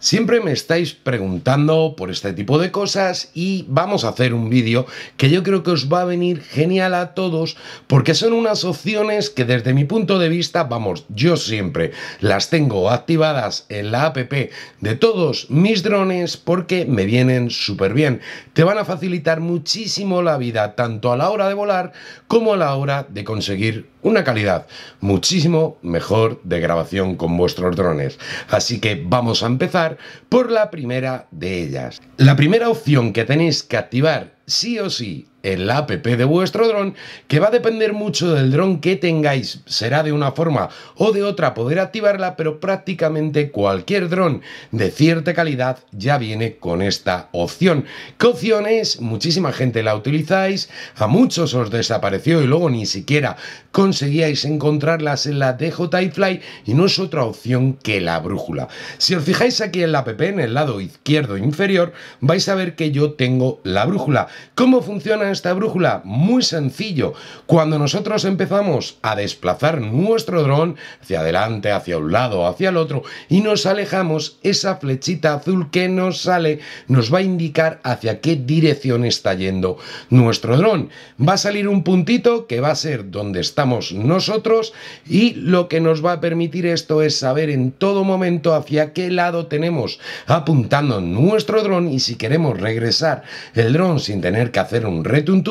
Siempre me estáis preguntando por este tipo de cosas y vamos a hacer un vídeo que yo creo que os va a venir genial a todos porque son unas opciones que desde mi punto de vista, vamos, yo siempre las tengo activadas en la app de todos mis drones porque me vienen súper bien. Te van a facilitar muchísimo la vida tanto a la hora de volar como a la hora de conseguir una calidad muchísimo mejor de grabación con vuestros drones. Así que vamos a empezar por la primera de ellas. La primera opción que tenéis que activar sí o sí el la app de vuestro dron, que va a depender mucho del dron que tengáis. Será de una forma o de otra poder activarla, pero prácticamente cualquier dron de cierta calidad ya viene con esta opción. ¿Qué opciones Muchísima gente la utilizáis, a muchos os desapareció y luego ni siquiera conseguíais encontrarlas en la DJI Fly y no es otra opción que la brújula. Si os fijáis aquí en la app, en el lado izquierdo inferior, vais a ver que yo tengo la brújula. ¿Cómo funciona esta brújula? Muy sencillo. Cuando nosotros empezamos a desplazar nuestro dron hacia adelante, hacia un lado, hacia el otro, y nos alejamos, esa flechita azul que nos sale nos va a indicar hacia qué dirección está yendo nuestro dron. Va a salir un puntito que va a ser donde estamos nosotros y lo que nos va a permitir esto es saber en todo momento hacia qué lado tenemos apuntando nuestro dron y si queremos regresar el dron sin tener que hacer un un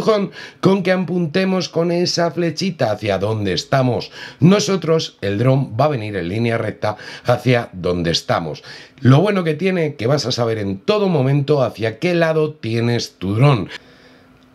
con que apuntemos con esa flechita hacia donde estamos nosotros, el dron va a venir en línea recta hacia donde estamos. Lo bueno que tiene que vas a saber en todo momento hacia qué lado tienes tu dron.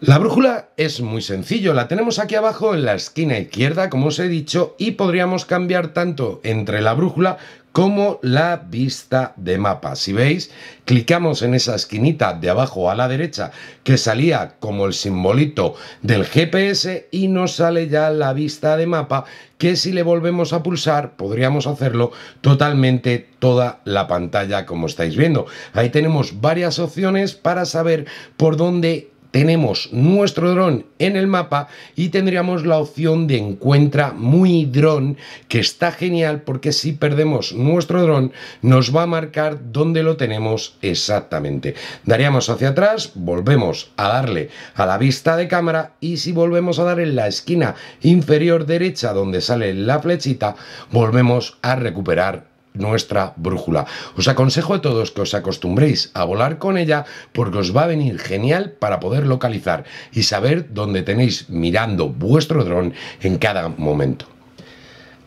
La brújula es muy sencillo, la tenemos aquí abajo en la esquina izquierda, como os he dicho, y podríamos cambiar tanto entre la brújula como la vista de mapa. Si veis, clicamos en esa esquinita de abajo a la derecha que salía como el simbolito del GPS y nos sale ya la vista de mapa que si le volvemos a pulsar podríamos hacerlo totalmente toda la pantalla como estáis viendo. Ahí tenemos varias opciones para saber por dónde tenemos nuestro dron en el mapa y tendríamos la opción de encuentra muy dron, que está genial porque si perdemos nuestro dron nos va a marcar dónde lo tenemos exactamente. Daríamos hacia atrás, volvemos a darle a la vista de cámara y si volvemos a dar en la esquina inferior derecha donde sale la flechita, volvemos a recuperar nuestra brújula. Os aconsejo a todos que os acostumbréis a volar con ella porque os va a venir genial para poder localizar y saber dónde tenéis mirando vuestro dron en cada momento.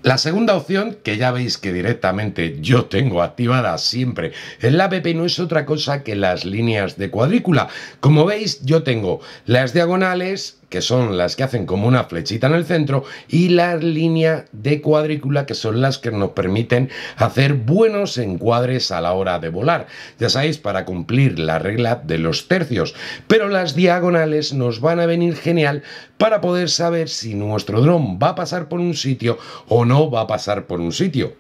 La segunda opción, que ya veis que directamente yo tengo activada siempre en la app, no es otra cosa que las líneas de cuadrícula. Como veis, yo tengo las diagonales, que son las que hacen como una flechita en el centro, y la línea de cuadrícula, que son las que nos permiten hacer buenos encuadres a la hora de volar. Ya sabéis, para cumplir la regla de los tercios. Pero las diagonales nos van a venir genial para poder saber si nuestro dron va a pasar por un sitio o no va a pasar por un sitio.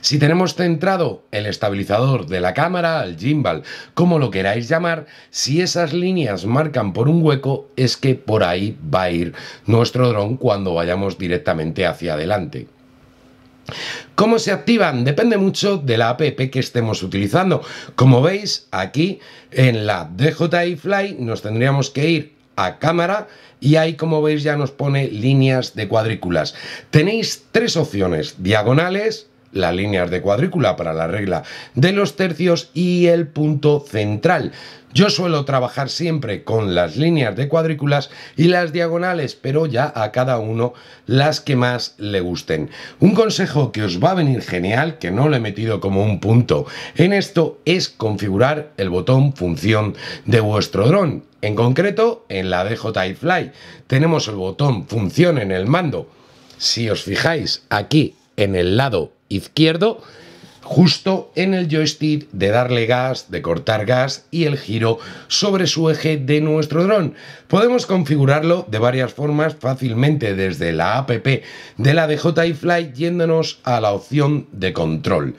Si tenemos centrado el estabilizador de la cámara, el gimbal, como lo queráis llamar, si esas líneas marcan por un hueco, es que por ahí va a ir nuestro dron cuando vayamos directamente hacia adelante. ¿Cómo se activan? Depende mucho de la app que estemos utilizando. Como veis, aquí en la DJI Fly nos tendríamos que ir a cámara y ahí como veis ya nos pone líneas de cuadrículas. Tenéis tres opciones, diagonales, las líneas de cuadrícula para la regla de los tercios y el punto central. Yo suelo trabajar siempre con las líneas de cuadrículas y las diagonales, pero ya a cada uno las que más le gusten. Un consejo que os va a venir genial, que no lo he metido como un punto en esto, es configurar el botón función de vuestro dron. En concreto, en la DJI Fly tenemos el botón función en el mando. Si os fijáis aquí en el lado izquierdo, justo en el joystick de darle gas, de cortar gas y el giro sobre su eje de nuestro dron. Podemos configurarlo de varias formas fácilmente desde la app de la DJI Fly yéndonos a la opción de control.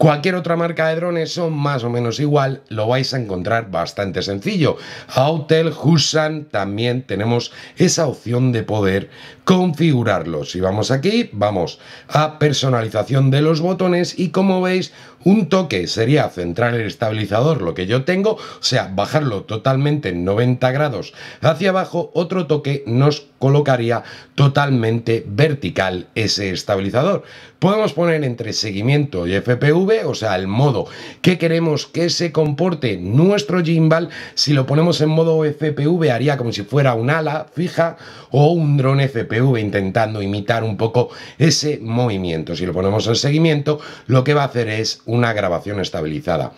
Cualquier otra marca de drones son más o menos igual, lo vais a encontrar bastante sencillo. Hotel Husan, también tenemos esa opción de poder configurarlo. Si vamos aquí, vamos a personalización de los botones y como veis, un toque sería centrar el estabilizador, lo que yo tengo, o sea, bajarlo totalmente en 90 grados hacia abajo. Otro toque nos colocaría totalmente vertical ese estabilizador. Podemos poner entre seguimiento y FPV, o sea, el modo que queremos que se comporte nuestro gimbal. Si lo ponemos en modo FPV, haría como si fuera un ala fija o un dron FPV intentando imitar un poco ese movimiento. Si lo ponemos en seguimiento, lo que va a hacer es una grabación estabilizada.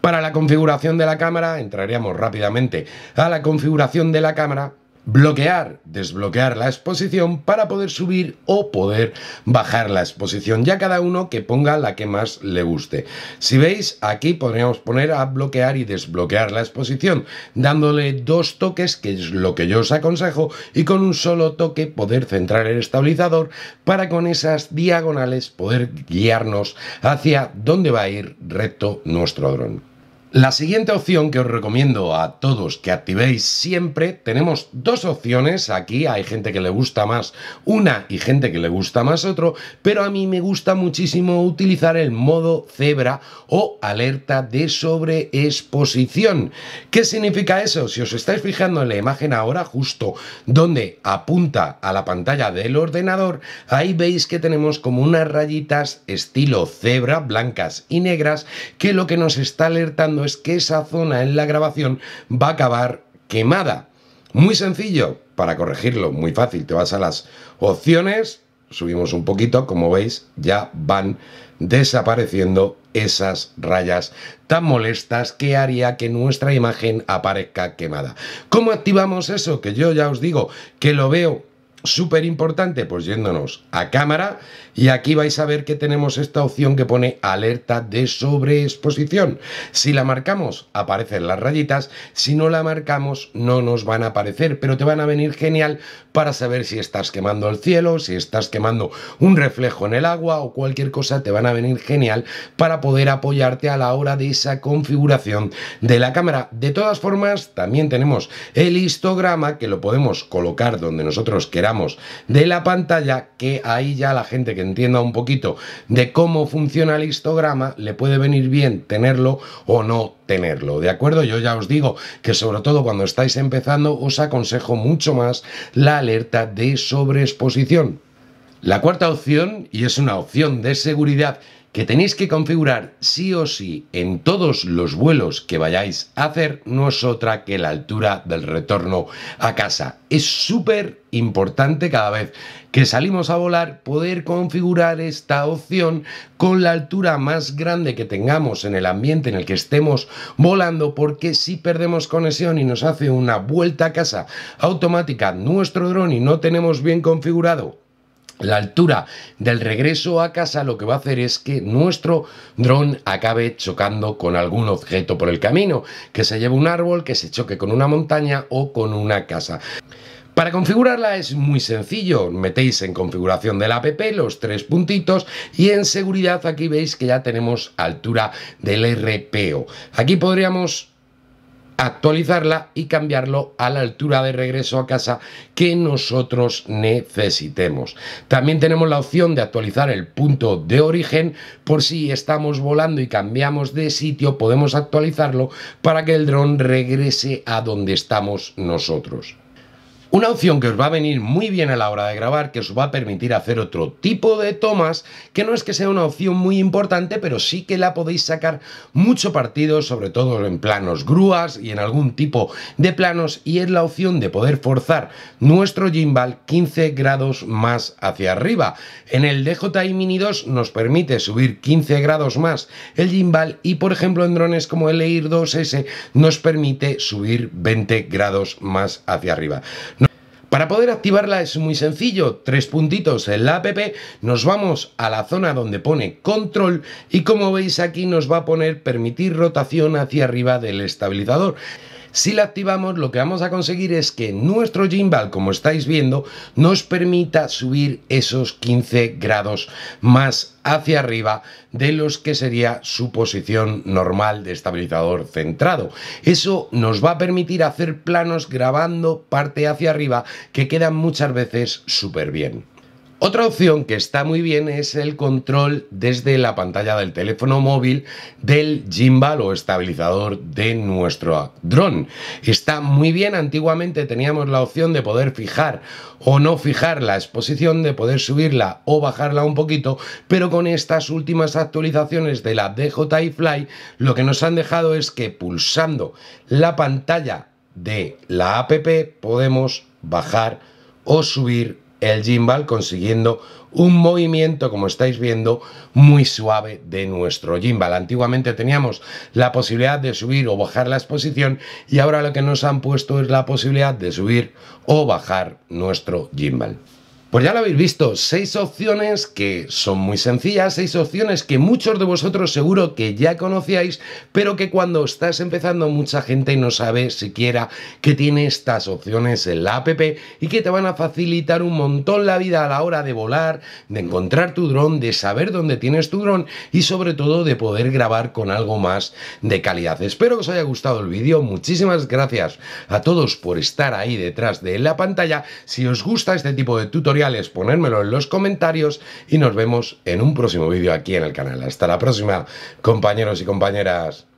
Para la configuración de la cámara, entraríamos rápidamente a la configuración de la cámara bloquear, desbloquear la exposición para poder subir o poder bajar la exposición. Ya cada uno que ponga la que más le guste. Si veis, aquí podríamos poner a bloquear y desbloquear la exposición, dándole dos toques, que es lo que yo os aconsejo, y con un solo toque poder centrar el estabilizador para con esas diagonales poder guiarnos hacia dónde va a ir recto nuestro dron. La siguiente opción que os recomiendo a todos que activéis siempre, tenemos dos opciones aquí, hay gente que le gusta más una y gente que le gusta más otro, pero a mí me gusta muchísimo utilizar el modo cebra o alerta de sobreexposición. ¿Qué significa eso? Si os estáis fijando en la imagen ahora, justo donde apunta a la pantalla del ordenador, ahí veis que tenemos como unas rayitas estilo cebra, blancas y negras, que lo que nos está alertando es que esa zona en la grabación va a acabar quemada. Muy sencillo, para corregirlo, muy fácil, te vas a las opciones, subimos un poquito, como veis ya van desapareciendo esas rayas tan molestas que haría que nuestra imagen aparezca quemada. ¿Cómo activamos eso? Que yo ya os digo que lo veo súper importante, pues yéndonos a cámara y aquí vais a ver que tenemos esta opción que pone alerta de sobreexposición. Si la marcamos aparecen las rayitas, si no la marcamos no nos van a aparecer, pero te van a venir genial para saber si estás quemando el cielo, si estás quemando un reflejo en el agua o cualquier cosa, te van a venir genial para poder apoyarte a la hora de esa configuración de la cámara. De todas formas, también tenemos el histograma que lo podemos colocar donde nosotros queramos de la pantalla, que ahí ya la gente que entienda un poquito de cómo funciona el histograma, le puede venir bien tenerlo o no tenerlo, ¿de acuerdo? Yo ya os digo que sobre todo cuando estáis empezando os aconsejo mucho más la alerta de sobreexposición. La cuarta opción, y es una opción de seguridad, que tenéis que configurar sí o sí en todos los vuelos que vayáis a hacer no es otra que la altura del retorno a casa. Es súper importante cada vez que salimos a volar poder configurar esta opción con la altura más grande que tengamos en el ambiente en el que estemos volando porque si perdemos conexión y nos hace una vuelta a casa automática nuestro dron y no tenemos bien configurado la altura del regreso a casa lo que va a hacer es que nuestro dron acabe chocando con algún objeto por el camino, que se lleve un árbol, que se choque con una montaña o con una casa. Para configurarla es muy sencillo, metéis en configuración del app los tres puntitos y en seguridad aquí veis que ya tenemos altura del RPO. Aquí podríamos actualizarla y cambiarlo a la altura de regreso a casa que nosotros necesitemos. También tenemos la opción de actualizar el punto de origen por si estamos volando y cambiamos de sitio, podemos actualizarlo para que el dron regrese a donde estamos nosotros. Una opción que os va a venir muy bien a la hora de grabar, que os va a permitir hacer otro tipo de tomas, que no es que sea una opción muy importante, pero sí que la podéis sacar mucho partido, sobre todo en planos grúas y en algún tipo de planos, y es la opción de poder forzar nuestro gimbal 15 grados más hacia arriba. En el DJI Mini 2 nos permite subir 15 grados más el gimbal y, por ejemplo, en drones como el Air 2S nos permite subir 20 grados más hacia arriba. Para poder activarla es muy sencillo, tres puntitos en la app, nos vamos a la zona donde pone control y como veis aquí nos va a poner permitir rotación hacia arriba del estabilizador. Si la activamos, lo que vamos a conseguir es que nuestro gimbal, como estáis viendo, nos permita subir esos 15 grados más hacia arriba de los que sería su posición normal de estabilizador centrado. Eso nos va a permitir hacer planos grabando parte hacia arriba que quedan muchas veces súper bien. Otra opción que está muy bien es el control desde la pantalla del teléfono móvil del gimbal o estabilizador de nuestro dron. Está muy bien, antiguamente teníamos la opción de poder fijar o no fijar la exposición, de poder subirla o bajarla un poquito, pero con estas últimas actualizaciones de la DJI Fly lo que nos han dejado es que pulsando la pantalla de la app podemos bajar o subir el gimbal consiguiendo un movimiento, como estáis viendo, muy suave de nuestro gimbal. Antiguamente teníamos la posibilidad de subir o bajar la exposición y ahora lo que nos han puesto es la posibilidad de subir o bajar nuestro gimbal. Pues ya lo habéis visto, seis opciones que son muy sencillas, seis opciones que muchos de vosotros seguro que ya conocíais, pero que cuando estás empezando mucha gente no sabe siquiera que tiene estas opciones en la app y que te van a facilitar un montón la vida a la hora de volar, de encontrar tu dron, de saber dónde tienes tu dron y sobre todo de poder grabar con algo más de calidad. Espero que os haya gustado el vídeo, muchísimas gracias a todos por estar ahí detrás de la pantalla. Si os gusta este tipo de tutorial, ponérmelo en los comentarios y nos vemos en un próximo vídeo aquí en el canal. Hasta la próxima, compañeros y compañeras.